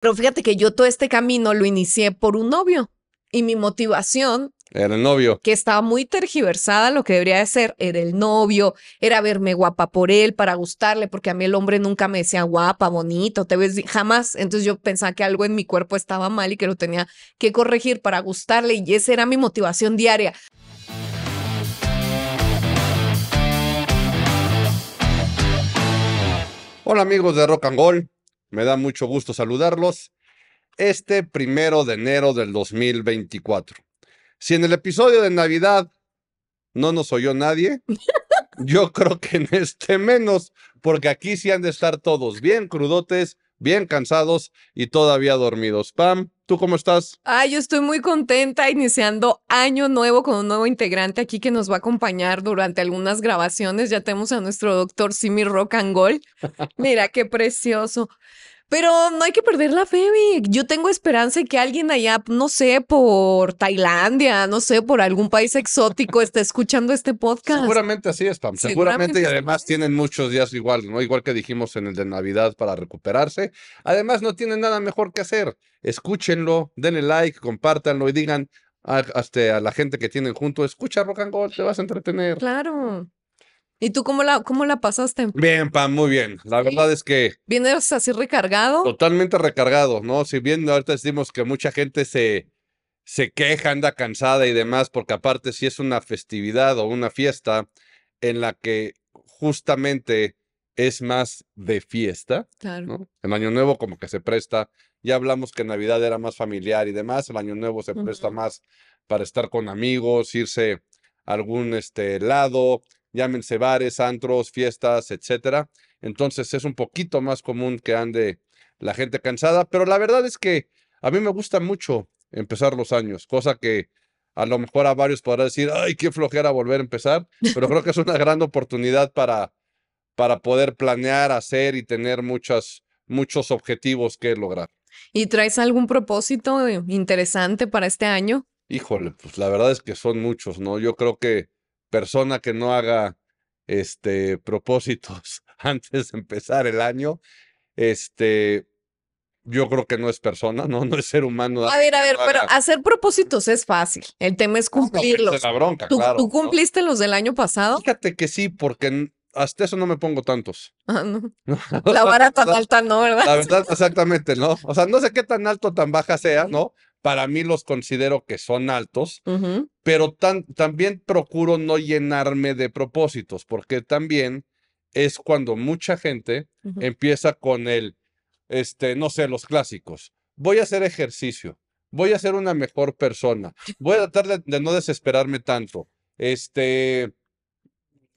Pero fíjate que yo todo este camino lo inicié por un novio y mi motivación era el novio. Que estaba muy tergiversada lo que debería de ser. Era el novio, era verme guapa por él, para gustarle, porque a mí el hombre nunca me decía guapa, bonito, te ves jamás. Entonces yo pensaba que algo en mi cuerpo estaba mal y que lo tenía que corregir para gustarle y esa era mi motivación diaria. Hola amigos de Rock and Gold. Me da mucho gusto saludarlos este primero de enero del 2024. Si en el episodio de Navidad no nos oyó nadie, yo creo que en este menos, porque aquí sí han de estar todos bien crudotes, bien cansados y todavía dormidos. Pam, ¿tú cómo estás? Ay, yo estoy muy contenta iniciando año nuevo con un nuevo integrante aquí que nos va a acompañar durante algunas grabaciones. Ya tenemos a nuestro doctor Simi Rock and Mira qué precioso. Pero no hay que perder la fe, Vic. Yo tengo esperanza de que alguien allá, no sé, por Tailandia, no sé, por algún país exótico, esté escuchando este podcast. Seguramente así es, Pam. Seguramente, y además tienen muchos días igual, ¿no? Igual que dijimos en el de Navidad para recuperarse. Además, no tienen nada mejor que hacer. Escúchenlo, denle like, compártanlo y digan, a, hasta este, a la gente que tienen junto, escucha rock and roll, te vas a entretener. Claro. ¿Y tú cómo la, cómo la pasaste? Bien, Pam, muy bien. La verdad es que... ¿Vienes así recargado? Totalmente recargado, ¿no? Si bien ahorita decimos que mucha gente se, se queja, anda cansada y demás, porque aparte si es una festividad o una fiesta en la que justamente es más de fiesta. Claro. El Año Nuevo como que se presta, ya hablamos que Navidad era más familiar y demás, el Año Nuevo se presta más para estar con amigos, irse a algún este, lado, llámense bares, antros, fiestas, etcétera. Entonces es un poquito más común que ande la gente cansada, pero la verdad es que a mí me gusta mucho empezar los años, cosa que a lo mejor a varios podrá decir, ay, qué flojera volver a empezar, pero creo que es una gran oportunidad para, para poder planear, hacer y tener muchas, muchos objetivos que lograr. ¿Y traes algún propósito eh, interesante para este año? Híjole, pues la verdad es que son muchos, ¿no? Yo creo que persona que no haga este, propósitos antes de empezar el año, este, yo creo que no es persona, no, no es ser humano. A ver, a ver, pero hacer propósitos es fácil. El tema es cumplirlos. ¿Tú, cumpliste los del año pasado? Fíjate que sí, porque hasta eso no me pongo tantos. Ah, la vara tan alta no, ¿verdad? La verdad, exactamente, ¿no? O sea, no sé qué tan alto o tan baja sea, ¿no? para mí los considero que son altos, pero también procuro no llenarme de propósitos, porque también es cuando mucha gente empieza con el, este, no sé, los clásicos. Voy a hacer ejercicio, voy a ser una mejor persona, voy a tratar de, no desesperarme tanto. Este,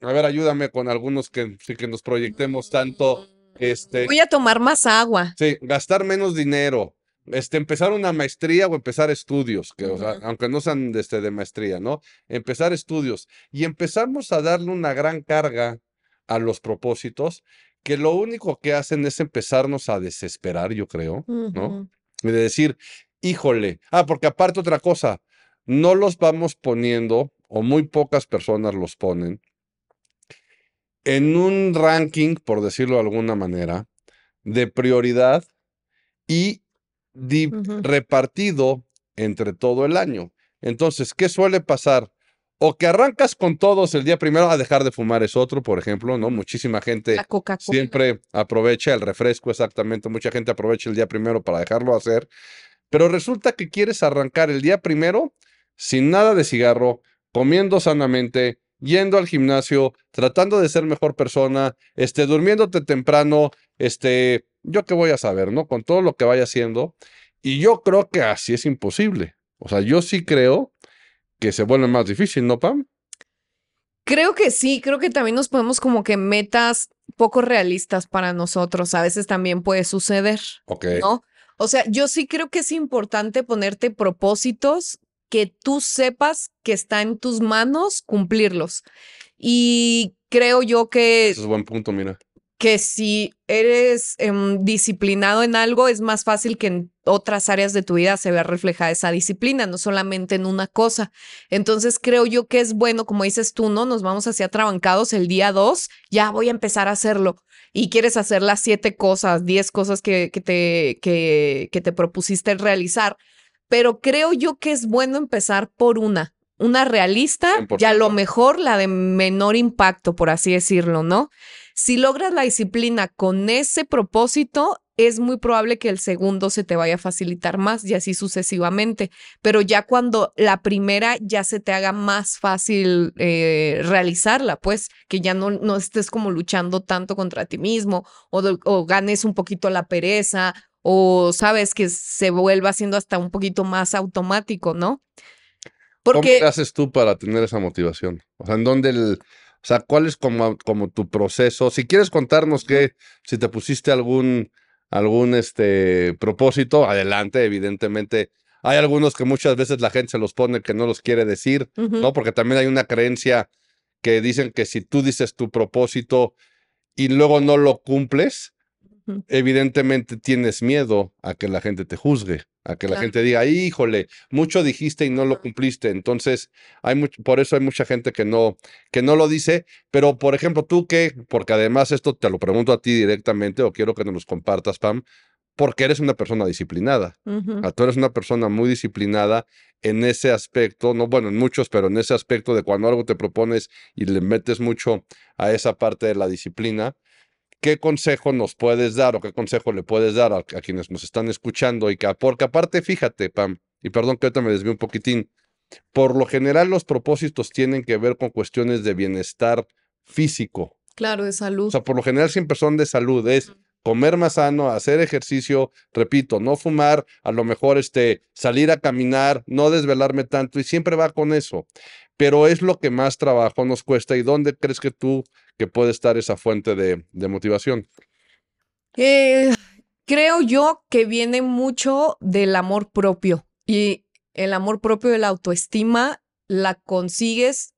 a ver, ayúdame con algunos que, que nos proyectemos tanto. Este, voy a tomar más agua. Sí, gastar menos dinero este, empezar una maestría o empezar estudios, que, aunque no sean de, este, de maestría, ¿no? Empezar estudios. Y empezamos a darle una gran carga a los propósitos que lo único que hacen es empezarnos a desesperar, yo creo, ¿no? Y de decir, híjole, ah, porque aparte otra cosa, no los vamos poniendo, o muy pocas personas los ponen, en un ranking, por decirlo de alguna manera, de prioridad y repartido entre todo el año. Entonces, ¿qué suele pasar? O que arrancas con todos el día primero a dejar de fumar es otro, por ejemplo, ¿no? Muchísima gente siempre aprovecha el refresco, exactamente. Mucha gente aprovecha el día primero para dejarlo hacer. Pero resulta que quieres arrancar el día primero sin nada de cigarro, comiendo sanamente, yendo al gimnasio, tratando de ser mejor persona, este, durmiéndote temprano, este, yo qué voy a saber, ¿no? Con todo lo que vaya haciendo. Y yo creo que así es imposible. O sea, yo sí creo que se vuelve más difícil, ¿no, Pam? Creo que sí, creo que también nos ponemos como que metas poco realistas para nosotros. A veces también puede suceder. ¿No? O sea, yo sí creo que es importante ponerte propósitos que tú sepas que está en tus manos cumplirlos. Y creo yo que... ese es buen punto, mira que si eres em, disciplinado en algo, es más fácil que en otras áreas de tu vida se vea reflejada esa disciplina, no solamente en una cosa. Entonces creo yo que es bueno, como dices tú, ¿no? Nos vamos hacia trabancados el día dos ya voy a empezar a hacerlo. Y quieres hacer las siete cosas, diez cosas que, que te, que, que te propusiste realizar. Pero creo yo que es bueno empezar por una, una realista ya y a lo mejor la de menor impacto, por así decirlo, ¿no? Si logras la disciplina con ese propósito, es muy probable que el segundo se te vaya a facilitar más y así sucesivamente. Pero ya cuando la primera ya se te haga más fácil eh, realizarla, pues que ya no, no estés como luchando tanto contra ti mismo o, ganes un poquito la pereza o sabes que se vuelva siendo hasta un poquito más automático, ¿no? ¿Cómo haces tú para tener esa motivación? O sea, ¿en dónde el, o sea, ¿cuál es como, como tu proceso? Si quieres contarnos que si te pusiste algún, algún este, propósito, adelante, evidentemente. Hay algunos que muchas veces la gente se los pone que no los quiere decir, ¿no? Porque también hay una creencia que dicen que si tú dices tu propósito y luego no lo cumples, evidentemente tienes miedo a que la gente te juzgue a que la gente diga, híjole, mucho dijiste y no lo cumpliste. Entonces, hay por eso hay mucha gente que no, que no lo dice. Pero, por ejemplo, tú que, porque además esto te lo pregunto a ti directamente o quiero que nos compartas, Pam, porque eres una persona disciplinada. Ah, tú eres una persona muy disciplinada en ese aspecto, no bueno, en muchos, pero en ese aspecto de cuando algo te propones y le metes mucho a esa parte de la disciplina. ¿qué consejo nos puedes dar o qué consejo le puedes dar a, quienes nos están escuchando? Y que, porque aparte, fíjate, Pam, y perdón que ahorita me desvío un poquitín, por lo general los propósitos tienen que ver con cuestiones de bienestar físico. Claro, de salud. O sea, por lo general siempre son de salud, es comer más sano, hacer ejercicio, repito, no fumar, a lo mejor este, salir a caminar, no desvelarme tanto y siempre va con eso pero es lo que más trabajo nos cuesta y dónde crees que tú que puede estar esa fuente de, motivación. Eh, creo yo que viene mucho del amor propio y el amor propio de la autoestima la consigues,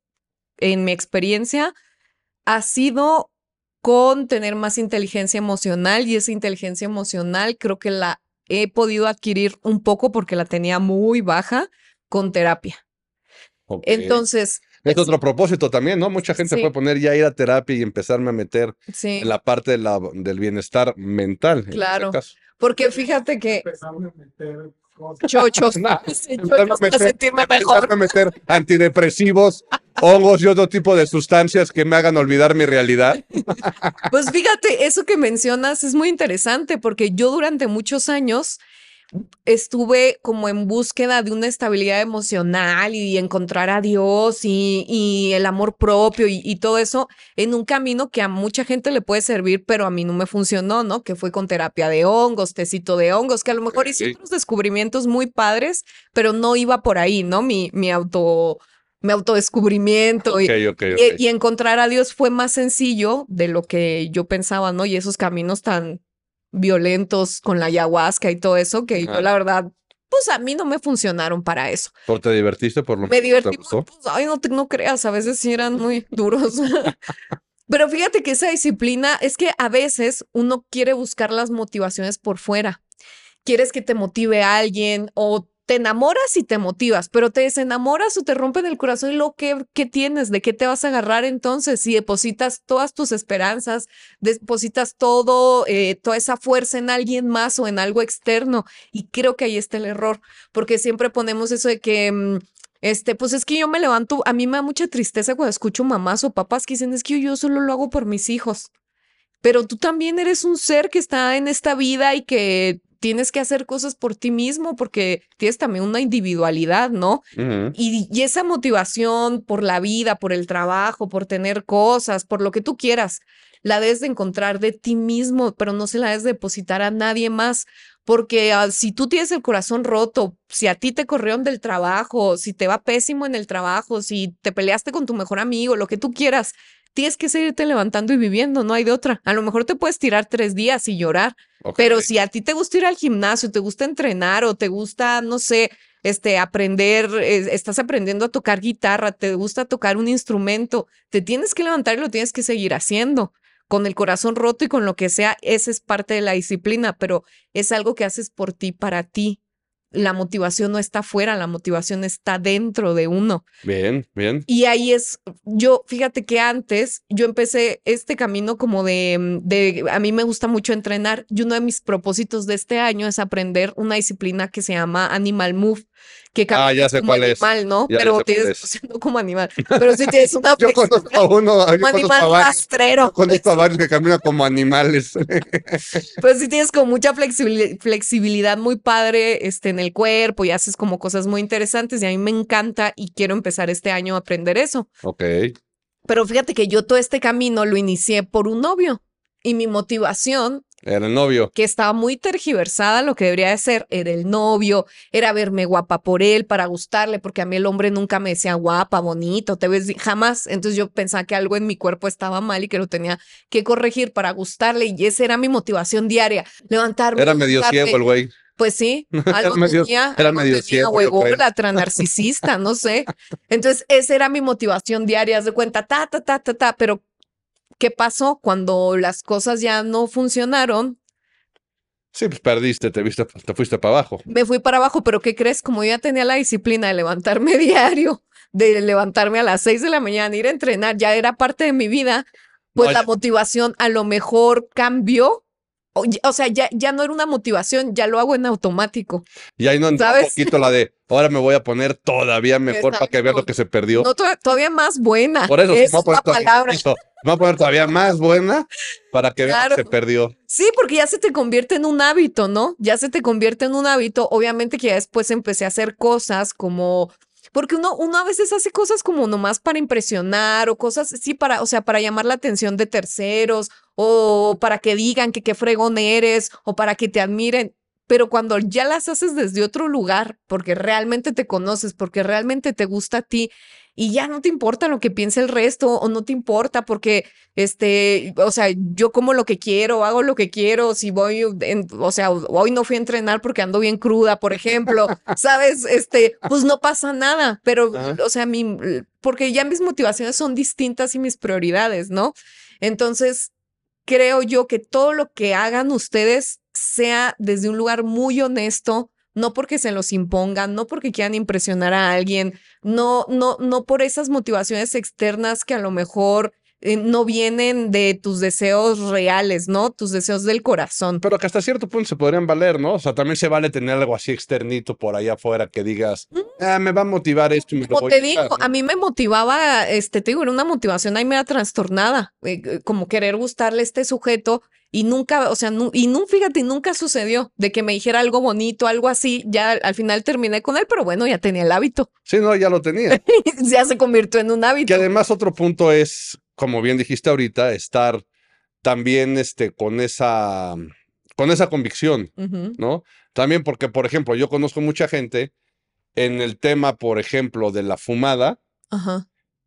en mi experiencia, ha sido con tener más inteligencia emocional y esa inteligencia emocional creo que la he podido adquirir un poco porque la tenía muy baja con terapia. Entonces... Es pues otro propósito también, ¿no? Mucha gente puede poner ya ir a terapia y empezarme a meter en la parte del bienestar mental. Este claro, porque fíjate que... Empezarme a meter cosas. sentirme mejor. A meter antidepresivos, hongos y otro tipo de sustancias que me hagan olvidar mi realidad. pues fíjate, eso que mencionas es muy interesante porque yo durante muchos años estuve como en búsqueda de una estabilidad emocional y encontrar a Dios y, el amor propio y, todo eso en un camino que a mucha gente le puede servir, pero a mí no me funcionó, ¿no? Que fue con terapia de hongos, tecito de hongos, que a lo mejor hicimos descubrimientos muy padres, pero no iba por ahí, ¿no? Mi, mi auto mi autodescubrimiento y, y encontrar a Dios fue más sencillo de lo que yo pensaba, ¿no? Y esos caminos tan, violentos con la ayahuasca y todo eso, que yo la verdad pues a mí no me funcionaron para eso. ¿Por te divertiste por lo Me divertí, pues, ay, no, te, creas, a veces sí eran muy duros. Pero fíjate que esa disciplina es que a veces uno quiere buscar las motivaciones por fuera. Quieres que te motive alguien o te enamoras y te motivas, pero te desenamoras o te rompen el corazón y lo que, tienes, de qué te vas a agarrar entonces si depositas todas tus esperanzas, depositas todo, eh, toda esa fuerza en alguien más o en algo externo. Y creo que ahí está el error, porque siempre ponemos eso de que... Mm, este, pues es que yo me levanto, a mí me da mucha tristeza cuando escucho mamás o papás que dicen, es que yo solo lo hago por mis hijos pero tú también eres un ser que está en esta vida y que tienes que hacer cosas por ti mismo porque tienes también una individualidad, ¿no? y, esa motivación por la vida, por el trabajo, por tener cosas, por lo que tú quieras, la debes de encontrar de ti mismo, pero no se la debes depositar a nadie más. Porque ah, si tú tienes el corazón roto, si a ti te corrieron del trabajo, si te va pésimo en el trabajo, si te peleaste con tu mejor amigo, lo que tú quieras, tienes que seguirte levantando y viviendo, no hay de otra. A lo mejor te puedes tirar tres días y llorar, pero si a ti te gusta ir al gimnasio, te gusta entrenar o te gusta, no sé, este, aprender, eh, estás aprendiendo a tocar guitarra, te gusta tocar un instrumento, te tienes que levantar y lo tienes que seguir haciendo con el corazón roto y con lo que sea, esa es parte de la disciplina, pero es algo que haces por ti, para ti, la motivación no está fuera, la motivación está dentro de uno. Bien, bien. Y ahí es, yo, fíjate que antes yo empecé este camino como de, de, a mí me gusta mucho entrenar y uno de mis propósitos de este año es aprender una disciplina que se llama Animal Move, que ah, como animal, ¿no? pero tienes, como animal, pero si tienes una... yo conozco a uno, como animal rastrero. conozco a que caminan como animales. pero si tienes como mucha flexibilidad muy padre este, en el cuerpo y haces como cosas muy interesantes y a mí me encanta y quiero empezar este año a aprender eso. Ok. Pero fíjate que yo todo este camino lo inicié por un novio y mi motivación era el novio. Que estaba muy tergiversada lo que debería de ser. Era el novio, era verme guapa por él, para gustarle, porque a mí el hombre nunca me decía guapa, bonito, te ves jamás. Entonces yo pensaba que algo en mi cuerpo estaba mal y que lo tenía que corregir para gustarle. Y esa era mi motivación diaria. Levantarme. Era medio ciego el güey. Pues sí, algo era medio, ciego. era medio narcisista, no sé. Entonces, esa era mi motivación diaria, de cuenta, ta, ta, ta, ta, ta, pero ¿Qué pasó cuando las cosas ya no funcionaron? Sí, pues perdiste, te, viste, te fuiste para abajo. Me fui para abajo, pero ¿qué crees? Como ya tenía la disciplina de levantarme diario, de levantarme a las 6 de la mañana, ir a entrenar, ya era parte de mi vida, pues la motivación a lo mejor cambió o sea, ya, ya no era una motivación, ya lo hago en automático. Y ahí no entra un poquito la de, ahora me voy a poner todavía mejor para que vea lo que se perdió. todavía más buena. Por eso, me, voy a poner Todavía, más buena para que vea lo que se perdió. Sí, porque ya se te convierte en un hábito, ¿no? Ya se te convierte en un hábito. Obviamente que ya después empecé a hacer cosas como porque uno, a veces hace cosas como nomás para impresionar o cosas, sí, para, o sea, para llamar la atención de terceros o para que digan que qué fregón eres o para que te admiren. Pero cuando ya las haces desde otro lugar, porque realmente te conoces, porque realmente te gusta a ti y ya no te importa lo que piense el resto o no te importa porque, este, o sea, yo como lo que quiero, hago lo que quiero, si voy, o sea, hoy no fui a entrenar porque ando bien cruda, por ejemplo, ¿sabes? Este, pues no pasa nada, pero, o sea, mi, porque ya mis motivaciones son distintas y mis prioridades, ¿no? Entonces, creo yo que todo lo que hagan ustedes sea desde un lugar muy honesto, no porque se los impongan, no porque quieran impresionar a alguien, no, no, no por esas motivaciones externas que a lo mejor eh, no vienen de tus deseos reales, ¿no? Tus deseos del corazón. Pero que hasta cierto punto se podrían valer, ¿no? O sea, también se vale tener algo así externito por ahí afuera que digas, ah, me va a motivar esto y me Como te digo, a mí me motivaba, este, te digo, era una motivación ahí me da trastornada, eh, eh, como querer gustarle a este sujeto y nunca, o sea, y nunca, fíjate, nunca sucedió de que me dijera algo bonito, algo así. Ya al final terminé con él, pero bueno, ya tenía el hábito. Sí, no, ya lo tenía. ya se convirtió en un hábito. Que además otro punto es como bien dijiste ahorita, estar también este, con, esa, con esa convicción, ¿no? También porque, por ejemplo, yo conozco mucha gente en el tema, por ejemplo, de la fumada,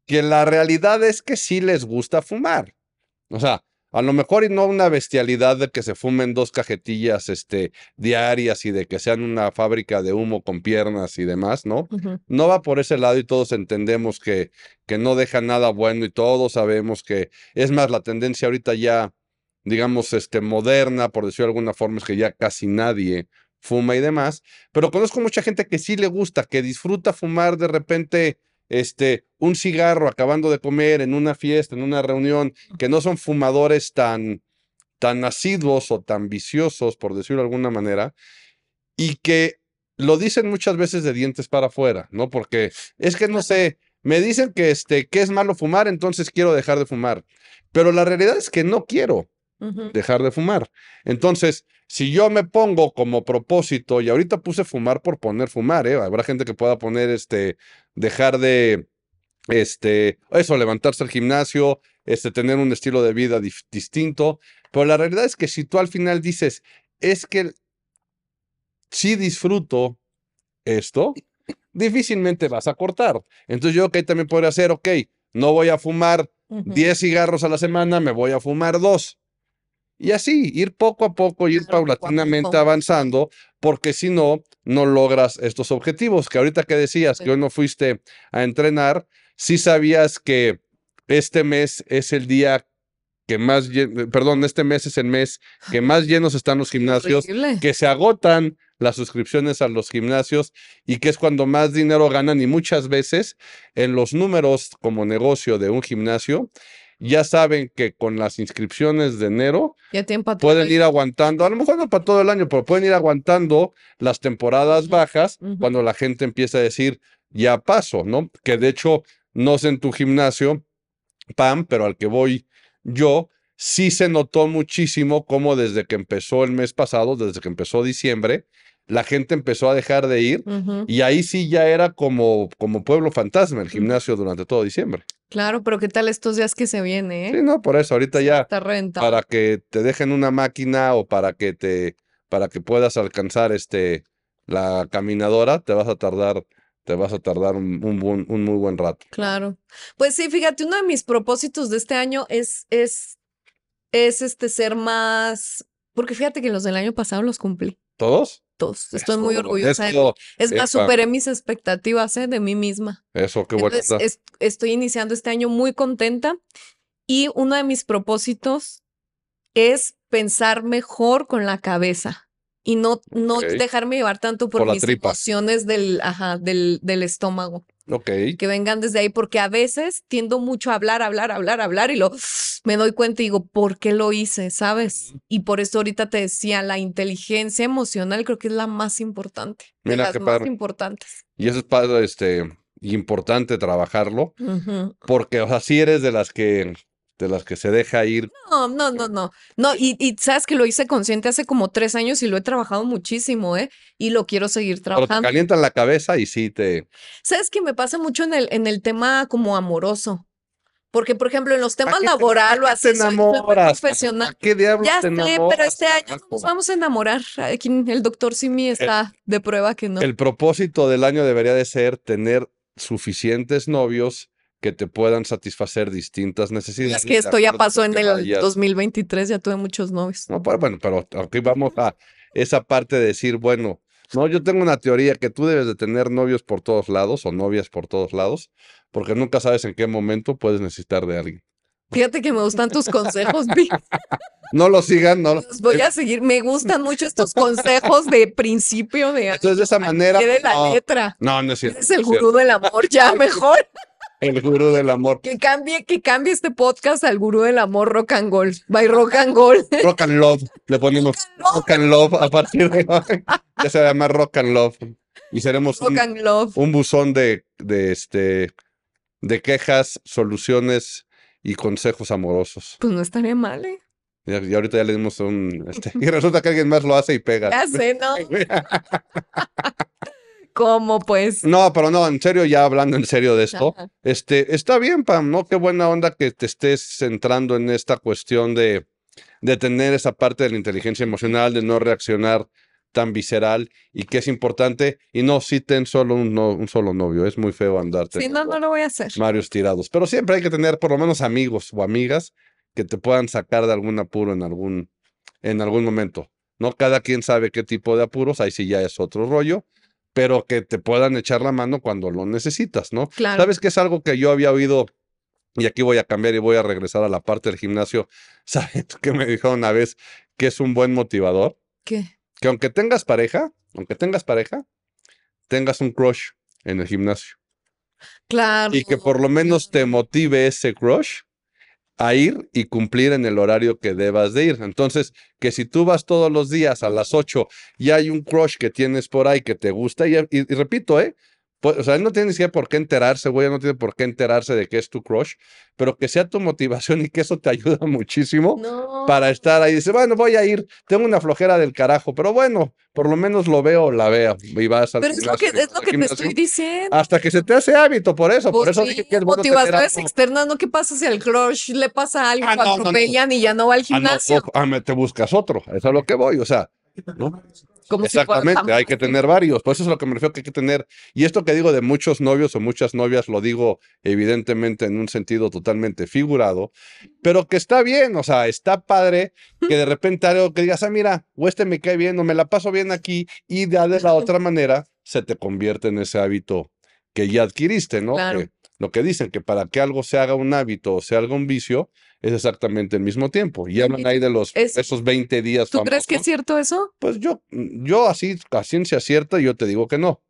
que la realidad es que sí les gusta fumar. O sea, a lo mejor y no una bestialidad de que se fumen dos cajetillas este, diarias y de que sean una fábrica de humo con piernas y demás, ¿no? No va por ese lado y todos entendemos que, que no deja nada bueno y todos sabemos que, es más, la tendencia ahorita ya, digamos, este, moderna, por decirlo de alguna forma, es que ya casi nadie fuma y demás, pero conozco mucha gente que sí le gusta, que disfruta fumar de repente este, un cigarro acabando de comer en una fiesta, en una reunión, que no son fumadores tan, tan asiduos o tan viciosos, por decirlo de alguna manera, y que lo dicen muchas veces de dientes para afuera, ¿no? Porque es que no sé, me dicen que, este, que es malo fumar, entonces quiero dejar de fumar, pero la realidad es que no quiero dejar de fumar. Entonces, si yo me pongo como propósito, y ahorita puse fumar por poner fumar, ¿eh? habrá gente que pueda poner este, dejar de, este, eso, levantarse al gimnasio, este, tener un estilo de vida distinto, pero la realidad es que si tú al final dices, es que si disfruto esto, difícilmente vas a cortar. Entonces yo, ok, también podría hacer, ok, no voy a fumar 10 cigarros a la semana, me voy a fumar dos. Y así, ir poco a poco, ir paulatinamente avanzando, porque si no, no logras estos objetivos. Que ahorita que decías que hoy no fuiste a entrenar, sí sabías que este mes es el día que más, perdón, este mes es el mes que más llenos están los gimnasios, que se agotan las suscripciones a los gimnasios y que es cuando más dinero ganan y muchas veces en los números como negocio de un gimnasio ya saben que con las inscripciones de enero pueden ir aguantando, a lo mejor no para todo el año, pero pueden ir aguantando las temporadas bajas cuando la gente empieza a decir, ya paso, ¿no? Que de hecho, no sé en tu gimnasio, Pam, pero al que voy yo, sí se notó muchísimo cómo desde que empezó el mes pasado, desde que empezó diciembre, la gente empezó a dejar de ir y ahí sí ya era como, como pueblo fantasma el gimnasio durante todo diciembre. Claro, pero ¿qué tal estos días que se viene? Eh? Sí, no, por eso, ahorita ya. Está renta. Para que te dejen una máquina o para que te. para que puedas alcanzar este la caminadora, te vas a tardar te vas a tardar un, un, un, muy buen rato. Claro. Pues sí, fíjate, uno de mis propósitos de este año es, es, es este ser más, porque fíjate que los del año pasado los cumplí. ¿Todos? Estoy muy orgullosa. es más, superé mis expectativas eh, de mí misma. Eso, qué bueno. estoy iniciando este año muy contenta y uno de mis propósitos es pensar mejor con la cabeza y no, no dejarme llevar tanto por, las mis del, ajá, del, del estómago. Que vengan desde ahí, porque a veces tiendo mucho a hablar, hablar, hablar, hablar y lo me doy cuenta y digo, ¿por qué lo hice? ¿Sabes? Y por eso ahorita te decía, la inteligencia emocional creo que es la más importante. Mira, de las más importantes. Y eso es padre, este, importante trabajarlo, porque, o sea, si eres de las que de las que se deja ir. No, no, no, no. No, y, y, sabes que lo hice consciente hace como tres años y lo he trabajado muchísimo, ¿eh? Y lo quiero seguir trabajando. Pero calientan la cabeza y sí te. Sabes que me pasa mucho en el, en el tema como amoroso. Porque, por ejemplo, en los temas laborales o así, profesional. qué diablos ya te enamoras? Sé, pero este año nos vamos a enamorar. el doctor Simi eh, está de prueba que no. El propósito del año debería de ser tener suficientes novios que te puedan satisfacer distintas pues necesidades. Es que esto ya pasó en el 2023, ya tuve muchos novios. No, pero bueno, pero aquí vamos a esa parte de decir, bueno, no, yo tengo una teoría que tú debes de tener novios por todos lados o novias por todos lados, porque nunca sabes en qué momento puedes necesitar de alguien. Fíjate que me gustan tus consejos, No lo sigan, no. Los voy a seguir. Me gustan mucho estos consejos de principio de. Entonces, de esa manera. De la no, letra. No, no es cierto. el gurú del amor, ya mejor. El gurú del amor. Que cambie, que cambie este podcast al gurú del amor rock and gold. By rock and gold. Rock and love. Le ponemos rock and love, a partir de hoy. Ya se llama rock and love. Y seremos un, buzón de, de, este, de quejas, soluciones y consejos amorosos. Pues no estaría mal, ¿eh? Y ahorita ya le dimos un... Este, y resulta que alguien más lo hace y pega. Ya sé, ¿no? ¿Cómo pues? No, pero no, en serio, ya hablando en serio de esto, este, está bien, Pam, ¿no? Qué buena onda que te estés centrando en esta cuestión de, de tener esa parte de la inteligencia emocional, de no reaccionar tan visceral y que es importante. Y no, si ten solo un, solo novio, es muy feo andarte. Sí, no, no lo voy a hacer. Marios tirados, pero siempre hay que tener por lo menos amigos o amigas que te puedan sacar de algún apuro en algún, en algún momento. ¿no? Cada quien sabe qué tipo de apuros, ahí sí ya es otro rollo, pero que te puedan echar la mano cuando lo necesitas, ¿no? Claro. Sabes que es algo que yo había oído y aquí voy a cambiar y voy a regresar a la parte del gimnasio. ¿Sabes qué me dijo una vez que es un buen motivador? ¿Qué? Que aunque tengas pareja, aunque tengas pareja, tengas un crush en el gimnasio. Claro. Y que por lo menos te motive ese crush a ir y cumplir en el horario que debas de ir. Entonces, que si tú vas todos los días a las 8 y hay un crush que tienes por ahí que te gusta, y, repito, ¿eh? Pues, o sea, él no tiene ni siquiera por qué enterarse, güey, no tiene por qué enterarse de que es tu crush, pero que sea tu motivación y que eso te ayuda muchísimo para estar ahí. Dice, bueno, voy a ir, tengo una flojera del carajo, pero bueno, por lo menos lo veo la veo y vas a Pero es lo que, te estoy diciendo. Hasta que se te hace hábito, por eso, por pues eso que es bueno no ¿Qué pasa si al crush le pasa algo, ah, atropellan y ya no va al ah, gimnasio. Ah, te buscas otro, eso es lo que voy, o sea, ¿no? Exactamente, hay que tener varios. Por pues, eso es lo que me refiero que hay que tener. Y esto que digo de muchos novios o muchas novias, lo digo evidentemente en un sentido totalmente figurado, pero que está bien, o sea, está padre que de repente algo que digas, ah, mira, o este me cae bien, o me la paso bien aquí, y de, de la otra manera se te convierte en ese hábito que ya adquiriste, ¿no? lo que dicen, que para que algo se haga un hábito o sea haga un vicio, es exactamente el mismo tiempo. Y hablan ahí de los esos 20 días. ¿Tú crees que es cierto eso? Pues yo, mm, yo así, a ciencia cierta, yo te digo que no.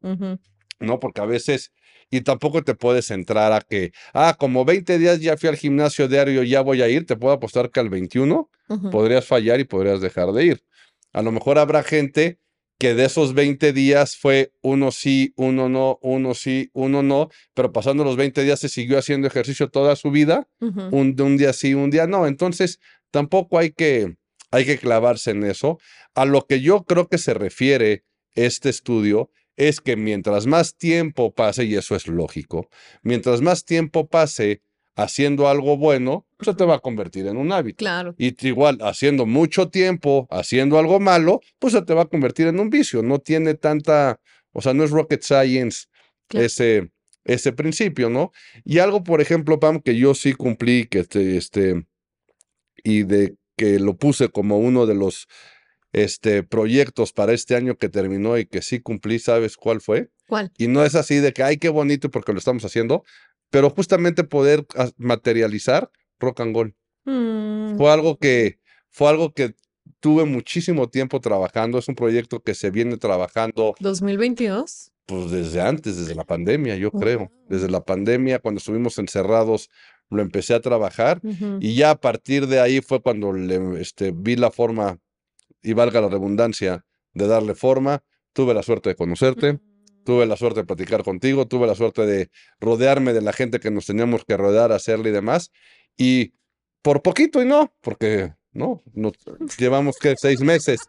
No, porque a veces, y tampoco te puedes entrar a que, ah, como 20 días ya fui al gimnasio diario, ya voy a ir, te puedo apostar que al 21 podrías fallar y podrías dejar de ir. A lo mejor habrá gente que de esos 20 días fue uno sí, uno no, uno sí, uno no, pero pasando los 20 días se siguió haciendo ejercicio toda su vida, un, un, día sí, un día no. Entonces, tampoco hay que, hay que clavarse en eso. A lo que yo creo que se refiere este estudio es que mientras más tiempo pase, y eso es lógico, mientras más tiempo pase, haciendo algo bueno, pues, se te va a convertir en un hábito. Claro. Y igual, haciendo mucho tiempo, haciendo algo malo, pues se te va a convertir en un vicio. No tiene tanta, o sea, no es rocket science ese, ese principio, ¿no? Y algo, por ejemplo, Pam, que yo sí cumplí, que este, este, y de que lo puse como uno de los este, proyectos para este año que terminó y que sí cumplí, ¿sabes cuál fue? ¿Cuál? Y no es así de que, ay, qué bonito porque lo estamos haciendo, pero justamente poder materializar rock and roll. Mm. Fue algo que fue algo que tuve muchísimo tiempo trabajando, es un proyecto que se viene trabajando 2022 pues desde antes, desde la pandemia, yo creo. Desde la pandemia, cuando estuvimos encerrados, lo empecé a trabajar y ya a partir de ahí fue cuando le, este, vi la forma, y valga la redundancia, de darle forma. Tuve la suerte de conocerte tuve la suerte de platicar contigo, tuve la suerte de rodearme de la gente que nos teníamos que rodear, hacerle y demás. Y por poquito y no, porque no, llevamos que seis meses,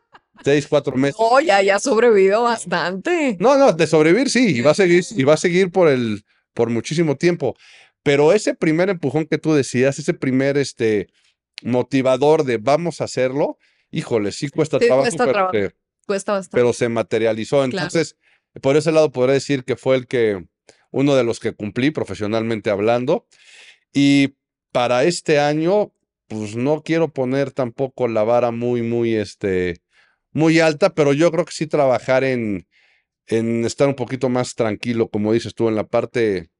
seis, cuatro meses. Oh, ya, ya sobrevivió bastante. No, no, de sobrevivir sí, y va a seguir, y va a seguir por el, por muchísimo tiempo. Pero ese primer empujón que tú decías, ese primer este motivador de vamos a hacerlo, híjole, sí cuesta trabajo, cuesta, pero cuesta bastante. pero se materializó. Entonces, por ese lado podría decir que fue el que, uno de los que cumplí profesionalmente hablando. Y para este año, pues no quiero poner tampoco la vara muy, muy, este, muy alta, pero yo creo que sí trabajar en, en estar un poquito más tranquilo, como dices tú, en la parte,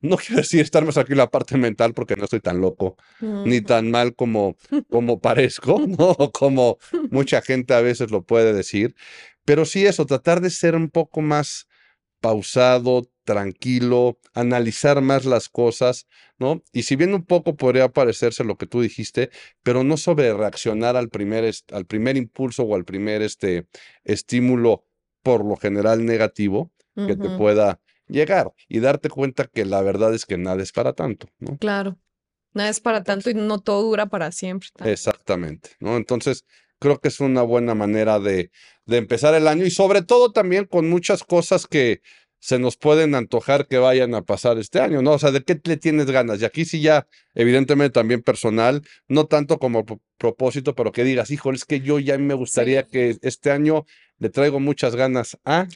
no quiero decir estar más tranquilo en la parte mental, porque no estoy tan loco, ni tan mal como, como parezco, ¿no? Como mucha gente a veces lo puede decir, pero sí eso, tratar de ser un poco más pausado, tranquilo, analizar más las cosas, ¿no? Y si bien un poco podría parecerse lo que tú dijiste, pero no sobre reaccionar al primer, al primer impulso o al primer este, estímulo por lo general negativo que te pueda llegar y darte cuenta que la verdad es que nada es para tanto, ¿no? Claro, nada es para tanto y no todo dura para siempre. Exactamente, ¿no? Entonces, creo que es una buena manera de, de empezar el año y sobre todo también con muchas cosas que se nos pueden antojar que vayan a pasar este año, ¿no? O sea, ¿de qué le tienes ganas? Y aquí sí ya, evidentemente también personal, no tanto como propósito, pero que digas, hijo, es que yo ya me gustaría que este año le traigo muchas ganas a...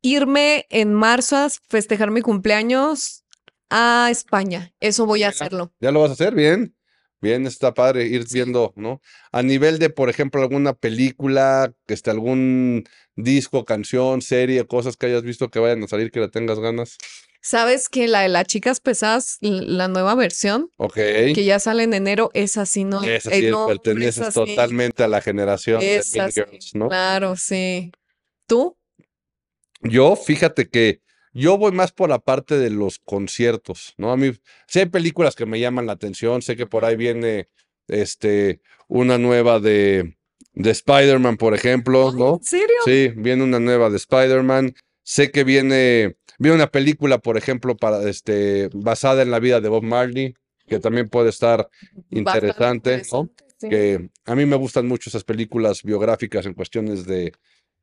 Irme en marzo a festejar mi cumpleaños a España. Eso voy a hacerlo. Ya lo vas a hacer, bien. Bien, está padre ir viendo, ¿no? A nivel de, por ejemplo, alguna película, este, algún disco, canción, serie, cosas que hayas visto que vayan a salir, que la tengas ganas. ¿Sabes que la de las chicas pesadas, la nueva versión? Que ya sale en enero, es así. no. es así eh, perteneces totalmente a la generación de Girls, ¿no? Claro, sí. ¿Tú? Yo, fíjate que yo voy más por la parte de los conciertos, ¿no? A mí, sé películas que me llaman la atención, sé que por ahí viene este, una nueva de, de Spider-Man, por ejemplo, ¿no? ¿En serio? Sí, viene una nueva de Spider-Man. Sé que viene, viene una película, por ejemplo, para, este, basada en la vida de Bob Marley, que también puede estar interesante, Que a mí me gustan mucho esas películas biográficas en cuestiones de,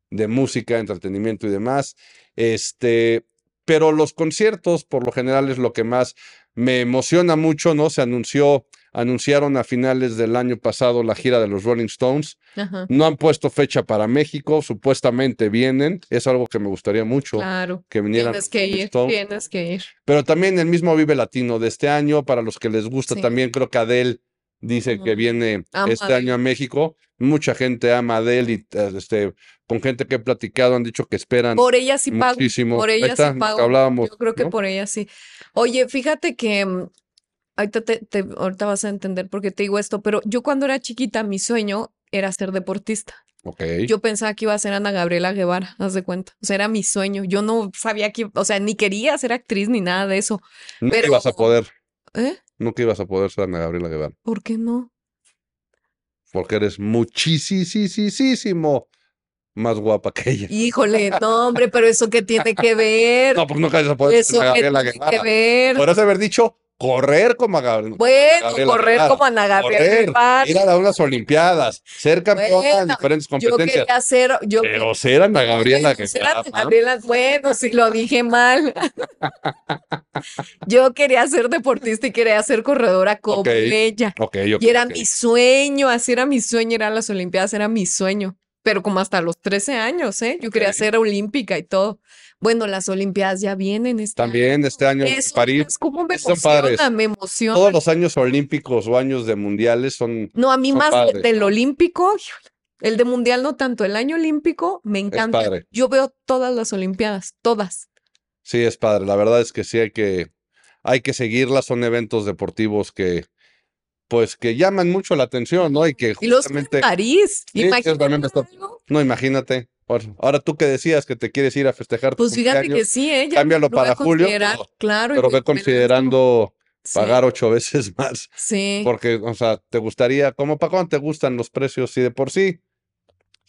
de música, entretenimiento y demás. Este, pero los conciertos por lo general es lo que más me emociona mucho, ¿no? Se anunció, anunciaron a finales del año pasado la gira de los Rolling Stones. No han puesto fecha para México, supuestamente vienen. Es algo que me gustaría mucho claro. que vinieran. Tienes que ir, tienes que ir. Pero también el mismo Vive Latino de este año, para los que les gusta también, creo que Adele dice que viene este año a México. Mucha gente ama a él y eh, este, con gente que he platicado han dicho que esperan. Por ella sí pago. Por ella sí pago. Yo creo que por ella sí. Oye, fíjate que mm, ahorita, vas a entender por qué te digo esto, pero yo cuando era chiquita, mi sueño era ser deportista. Ok. Yo pensaba que iba a ser Ana Gabriela Guevara, haz de cuenta. O sea, era mi sueño. Yo no sabía que, o sea, ni quería ser actriz ni nada de eso. No pero, ibas a poder. ¿Eh? Nunca ibas a poder ser Ana Gabriela Guevara. ¿Por qué no? Porque eres muchísimo más guapa que ella. Híjole, no, hombre, pero eso qué tiene que ver. no, porque nunca ibas a poder ser Ana Gabriela Guevara. Que ver. Podrías haber dicho correr como a Gabriela. Bueno, correr como Ana Gabriela ir a las Olimpiadas, ser campeona en diferentes competencias. Yo yo pero ser Ana Gabriela. Que bueno, si lo dije mal. yo quería ser deportista y quería ser corredora como ella. y era mi sueño, así era mi sueño, eran las Olimpiadas, era mi sueño. Pero como hasta los 13 años, ¿eh? Yo quería ser olímpica y todo. Bueno, las Olimpiadas ya vienen este También este año en París. Son me emociona? Padres. Todos los años olímpicos o años de mundiales son. No, a mí más el del olímpico, el de mundial no tanto, el año olímpico me encanta. Yo veo todas las Olimpiadas, todas. Sí, es padre. La verdad es que sí hay que, hay que seguirlas. Son eventos deportivos que, pues que llaman mucho la atención, ¿no? Y que justamente... Y los en París, imagínate. No, imagínate ahora tú que decías que te quieres ir a festejar. Pues fíjate que sí, ¿eh? cámbialo para julio. claro. Pero que considerando pagar ocho veces más. Sí. Porque, o sea, te gustaría, como para te gustan los precios, si de por sí,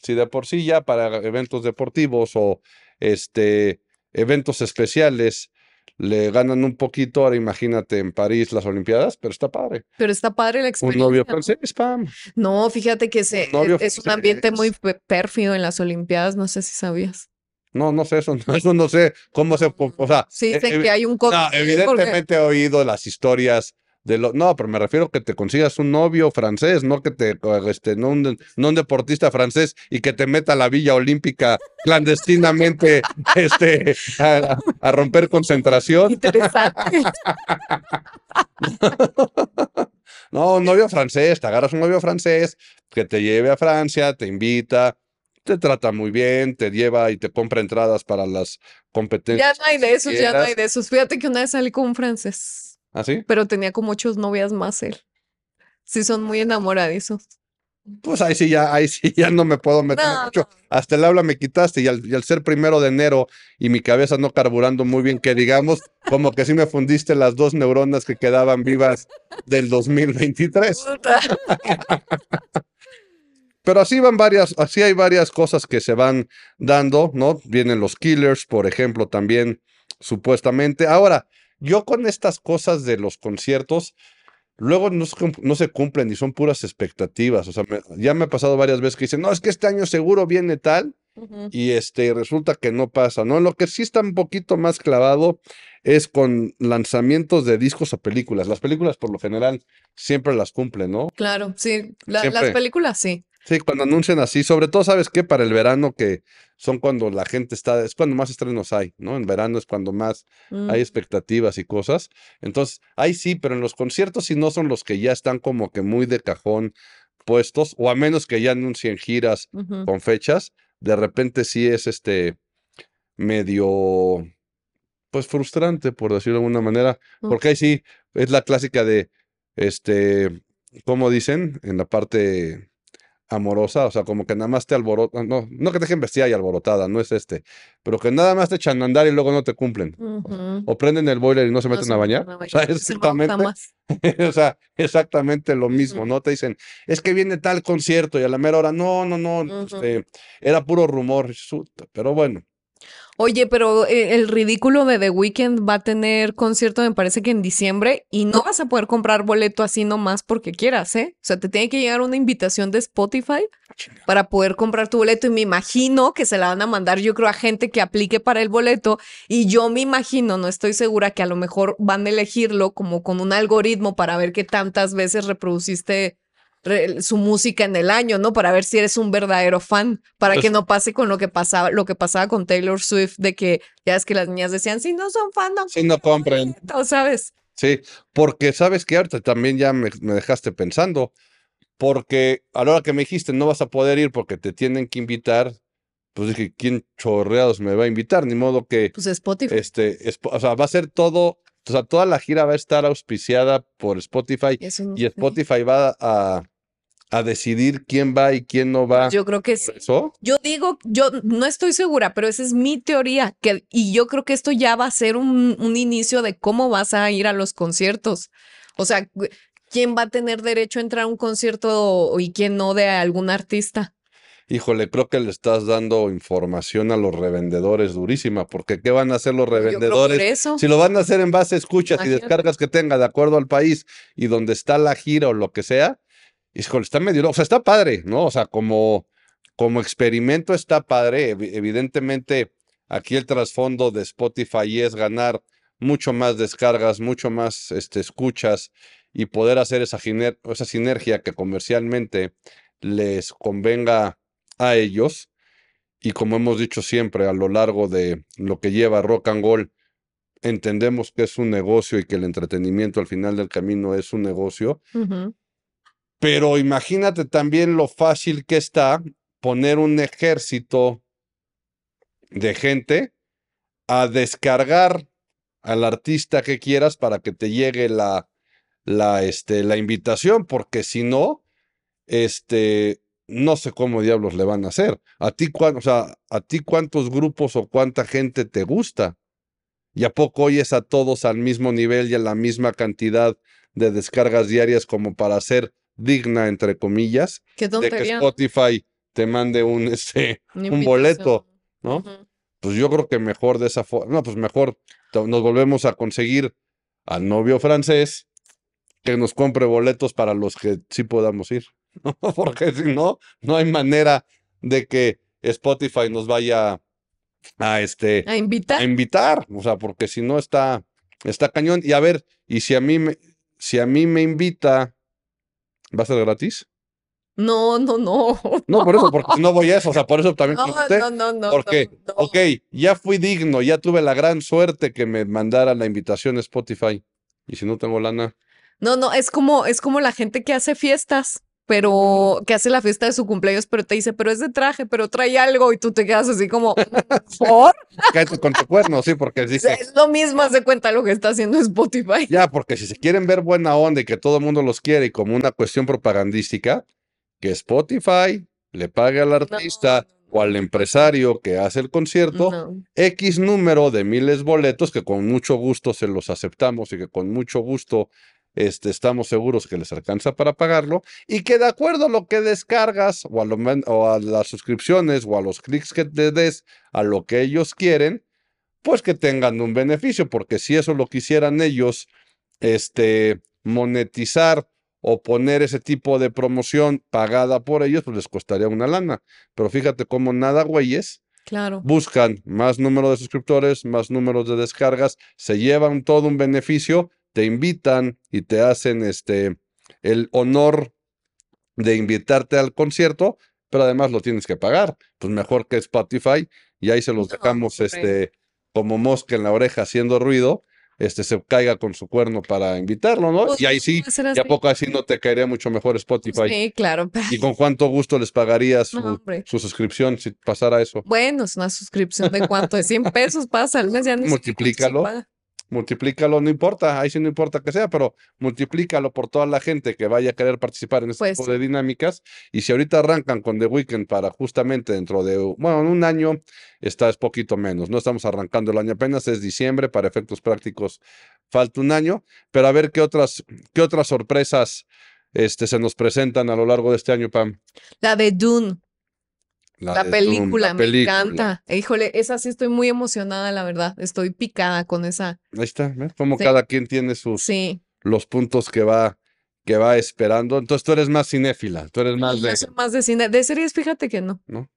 si de por sí ya para eventos deportivos o este eventos especiales, le ganan un poquito, ahora imagínate en París las Olimpiadas, pero está padre. Pero está padre la experiencia. Un novio francés, spam No, fíjate que se, es un ambiente muy pérfido en las Olimpiadas, no sé si sabías. No, no sé, eso no, eso no sé cómo se... O sea, que hay un... No, evidentemente he oído las historias no, pero me refiero a que te consigas un novio francés, no que te, este, no un, deportista francés y que te meta a la Villa Olímpica clandestinamente este, a, a romper concentración. Interesante. no, un novio francés, te agarras un novio francés que te lleve a Francia, te invita, te trata muy bien, te lleva y te compra entradas para las competencias. Ya no hay de esos, ya no hay de esos. Fíjate que una vez salí con un francés. ¿Ah, Pero tenía como ocho novias más él. Sí, son muy enamoradizos. Pues ahí sí ya, ahí sí ya no me puedo meter mucho. Hasta el habla me quitaste y al, ser primero de enero y mi cabeza no carburando muy bien, que digamos, como que sí me fundiste las dos neuronas que quedaban vivas del 2023. Pero así van varias, así hay varias cosas que se van dando, ¿no? Vienen los killers, por ejemplo, también, supuestamente. Ahora, yo con estas cosas de los conciertos, luego no, se cumplen y son puras expectativas. O sea, ya me ha pasado varias veces que dicen, no, es que este año seguro viene tal. Y este, resulta que no pasa, ¿no? Lo que sí está un poquito más clavado es con lanzamientos de discos o películas. Las películas, por lo general, siempre las cumplen, ¿no? Claro, sí. las películas, sí. Sí, cuando anuncian así, sobre todo, ¿sabes qué? Para el verano, que son cuando la gente está, es cuando más estrenos hay, ¿no? En verano es cuando más hay mm. expectativas y cosas. Entonces, ahí sí, pero en los conciertos si no son los que ya están como que muy de cajón puestos, o a menos que ya anuncien giras con fechas, de repente sí es este medio, pues frustrante, por decirlo de alguna manera, porque ahí sí es la clásica de, este, ¿cómo dicen? En la parte amorosa, o sea, como que nada más te alborota, no, no que te dejen vestida y alborotada, no es este, pero que nada más te echan a andar y luego no te cumplen. o, prenden el boiler y no se meten a bañar. o sea, exactamente, o sea, exactamente lo mismo, ¿no? Te dicen, es que viene tal concierto y a la mera hora, no, no, no, este, era puro rumor, pero bueno. Oye, pero eh, el ridículo de The Weeknd va a tener concierto, me parece que en diciembre, y no vas a poder comprar boleto así nomás porque quieras, ¿eh? O sea, te tiene que llegar una invitación de Spotify ah, para poder comprar tu boleto y me imagino que se la van a mandar yo creo a gente que aplique para el boleto y yo me imagino, no estoy segura que a lo mejor van a elegirlo como con un algoritmo para ver qué tantas veces reproduciste su música en el año, ¿no? Para ver si eres un verdadero fan, para pues que no pase con lo que pasaba, lo que pasaba con Taylor Swift, de que ya es que las niñas decían, si no son fan, no, si no compren. No, ¿sabes? Sí, porque sabes que ahorita también ya me, dejaste pensando, porque a la hora que me dijiste no vas a poder ir porque te tienen que invitar, pues dije, ¿quién chorreados me va a invitar? Ni modo que... Pues Spotify. Este, o sea, va a ser todo, o sea, toda la gira va a estar auspiciada por Spotify y Spotify va a, a decidir quién va y quién no va. Yo creo que Eso? Yo digo, yo no estoy segura, pero esa es mi teoría. Que, y yo creo que esto ya va a ser un, inicio de cómo vas a ir a los conciertos. O sea, ¿quién va a tener derecho a entrar a un concierto y quién no de algún artista? Híjole, creo que le estás dando información a los revendedores durísima, porque ¿qué van a hacer los revendedores? Si lo van a hacer en base a escuchas y descargas que tenga de acuerdo al país y donde está la gira o lo que sea, está medio O sea, está padre, ¿no? O sea, como, como experimento está padre. Evidentemente, aquí el trasfondo de Spotify es ganar mucho más descargas, mucho más este, escuchas y poder hacer esa, esa sinergia que comercialmente les convenga a ellos. Y como hemos dicho siempre a lo largo de lo que lleva Rock and Gold, entendemos que es un negocio y que el entretenimiento al final del camino es un negocio. Pero imagínate también lo fácil que está poner un ejército de gente a descargar al artista que quieras para que te llegue la, la, este, la invitación, porque si no, este, no sé cómo diablos le van a hacer. ¿A ti, o sea, ¿A ti cuántos grupos o cuánta gente te gusta? ¿Y a poco oyes a todos al mismo nivel y a la misma cantidad de descargas diarias como para hacer digna, entre comillas, de que Spotify te mande un, este, un boleto, ¿no? Pues yo creo que mejor de esa forma, no, pues mejor nos volvemos a conseguir al novio francés que nos compre boletos para los que sí podamos ir, Porque si no, no hay manera de que Spotify nos vaya a este a invitar, a invitar. o sea, porque si no está está cañón y a ver, y si a mí si a mí me invita ¿Va a ser gratis? No, no, no. No, por eso, porque no voy a eso. O sea, por eso también. No, no, no, no. Porque, okay, ok, ya fui digno, ya tuve la gran suerte que me mandaran la invitación Spotify. Y si no tengo lana. No, no, es como, es como la gente que hace fiestas pero que hace la fiesta de su cumpleaños, pero te dice, pero es de traje, pero trae algo y tú te quedas así como, ¿por? Cállate con tu cuerno, sí, porque dice. Es lo mismo, hace cuenta lo que está haciendo Spotify. Ya, porque si se quieren ver buena onda y que todo el mundo los quiere y como una cuestión propagandística, que Spotify le pague al artista o al empresario que hace el concierto X número de miles boletos que con mucho gusto se los aceptamos y que con mucho gusto este, estamos seguros que les alcanza para pagarlo y que de acuerdo a lo que descargas o a, las suscripciones o a los clics que te des a lo que ellos quieren, pues que tengan un beneficio, porque si eso lo quisieran ellos, este, monetizar o poner ese tipo de promoción pagada por ellos, pues les costaría una lana. Pero fíjate cómo nada güeyes. Claro. Buscan más número de suscriptores, más números de descargas, se llevan todo un beneficio te invitan y te hacen este, el honor de invitarte al concierto, pero además lo tienes que pagar. Pues mejor que Spotify y ahí se los dejamos este, como mosca en la oreja haciendo ruido este se caiga con su cuerno para invitarlo, ¿no? Pues, y ahí sí, ya a poco así no te caería mucho mejor Spotify. Sí, claro. Y con cuánto gusto les pagarías su, suscripción si pasara eso. Bueno, es una suscripción de cuánto, de 100 pesos pasa al mes. Ya no Multiplícalo multiplícalo, no importa, ahí sí no importa que sea, pero multiplícalo por toda la gente que vaya a querer participar en este pues tipo de dinámicas. Y si ahorita arrancan con The Weekend para justamente dentro de, bueno, en un año está es poquito menos, no estamos arrancando el año apenas, es diciembre, para efectos prácticos falta un año, pero a ver qué otras, qué otras sorpresas este, se nos presentan a lo largo de este año, Pam. La de Dune. La, película, me encanta. Híjole, esa sí estoy muy emocionada, la verdad. Estoy picada con esa. Ahí está, Como cada quien tiene sus sí. los puntos que va que va esperando. Entonces tú eres más cinéfila, tú eres más de. más de cine, de series, fíjate que no. No.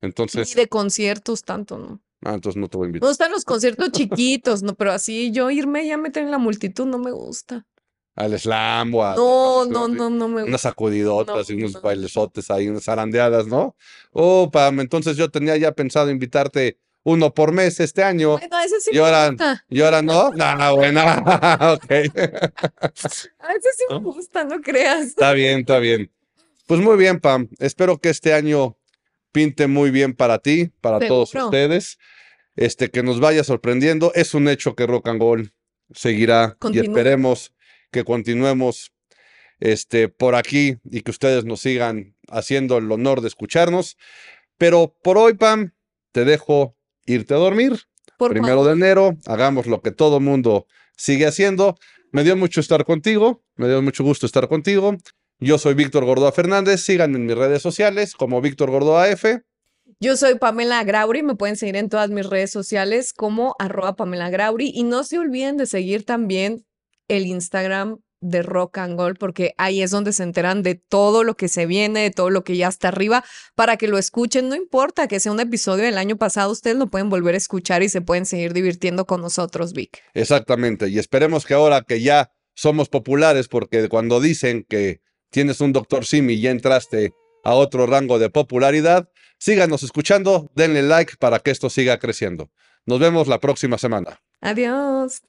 Entonces. Ni de conciertos tanto, ¿no? Ah, entonces no te voy a invitar. Me gustan los conciertos chiquitos, no, pero así yo irme ya meter en la multitud no me gusta al slam o a. No, no, no, no me Unas sacudidotas y unos bailesotes ahí, unas arandeadas, ¿no? Oh, Pam, entonces yo tenía ya pensado invitarte uno por mes este año. ese sí y ahora, me gusta. Y ahora no. No, no, buena. ok. A ese sí me gusta, no creas. Está bien, está bien. Pues muy bien, Pam. Espero que este año pinte muy bien para ti, para todos ustedes. Este, que nos vaya sorprendiendo. Es un hecho que Rock and Roll seguirá y esperemos que continuemos este, por aquí y que ustedes nos sigan haciendo el honor de escucharnos. Pero por hoy, Pam, te dejo irte a dormir. Por Primero de enero, hagamos lo que todo el mundo sigue haciendo. Me dio mucho estar contigo, me dio mucho gusto estar contigo. Yo soy Víctor Gordoa Fernández, síganme en mis redes sociales como Víctor Gordoa F. Yo soy Pamela Grauri, me pueden seguir en todas mis redes sociales como arroba Pamela Grauri y no se olviden de seguir también el Instagram de Rock and Gold, porque ahí es donde se enteran de todo lo que se viene, de todo lo que ya está arriba, para que lo escuchen. No importa que sea un episodio del año pasado, ustedes lo pueden volver a escuchar y se pueden seguir divirtiendo con nosotros, Vic. Exactamente, y esperemos que ahora que ya somos populares, porque cuando dicen que tienes un doctor Simi y ya entraste a otro rango de popularidad, síganos escuchando, denle like para que esto siga creciendo. Nos vemos la próxima semana. Adiós.